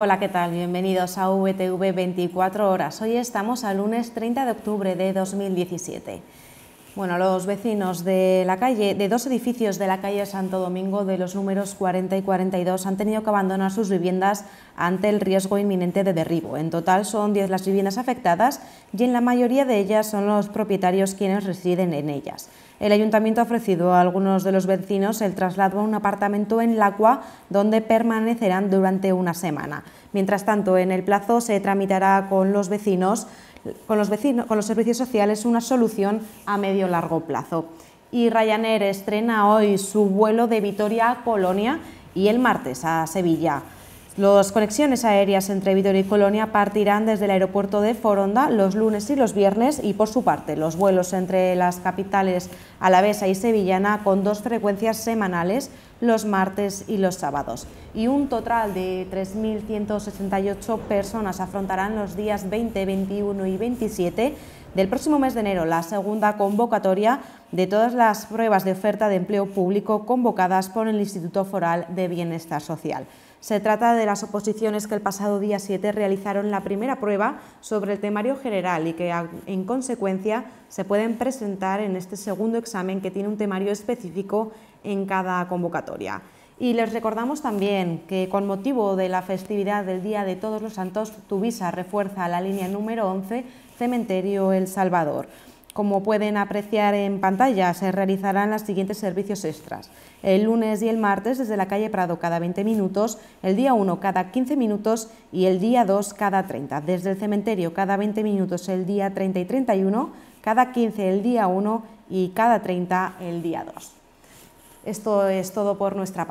Hola, ¿qué tal? Bienvenidos a VTV 24 horas. Hoy estamos al lunes 30 de octubre de 2017. Bueno, los vecinos de la calle, de dos edificios de la calle Santo Domingo de los números 40 y 42 han tenido que abandonar sus viviendas ante el riesgo inminente de derribo. En total son 10 las viviendas afectadas y en la mayoría de ellas son los propietarios quienes residen en ellas. El ayuntamiento ha ofrecido a algunos de los vecinos el traslado a un apartamento en Lacua donde permanecerán durante una semana. Mientras tanto, en el plazo se tramitará con los vecinos con los, vecinos, con los servicios sociales una solución a medio largo plazo. Y Ryanair estrena hoy su vuelo de Vitoria a Polonia y el martes a Sevilla. Las conexiones aéreas entre Vitoria y Colonia partirán desde el aeropuerto de Foronda los lunes y los viernes y por su parte los vuelos entre las capitales alavesa y sevillana con dos frecuencias semanales los martes y los sábados. Y un total de 3.168 personas afrontarán los días 20, 21 y 27 del próximo mes de enero la segunda convocatoria de todas las pruebas de oferta de empleo público convocadas por el Instituto Foral de Bienestar Social. Se trata de las oposiciones que el pasado día 7 realizaron la primera prueba sobre el temario general y que, en consecuencia, se pueden presentar en este segundo examen que tiene un temario específico en cada convocatoria. Y les recordamos también que con motivo de la festividad del Día de Todos los Santos, Tuvisa refuerza la línea número 11, Cementerio El Salvador. Como pueden apreciar en pantalla, se realizarán los siguientes servicios extras. El lunes y el martes desde la calle Prado cada 20 minutos, el día 1 cada 15 minutos y el día 2 cada 30. Desde el cementerio cada 20 minutos el día 30 y 31, cada 15 el día 1 y cada 30 el día 2. Esto es todo por nuestra parte.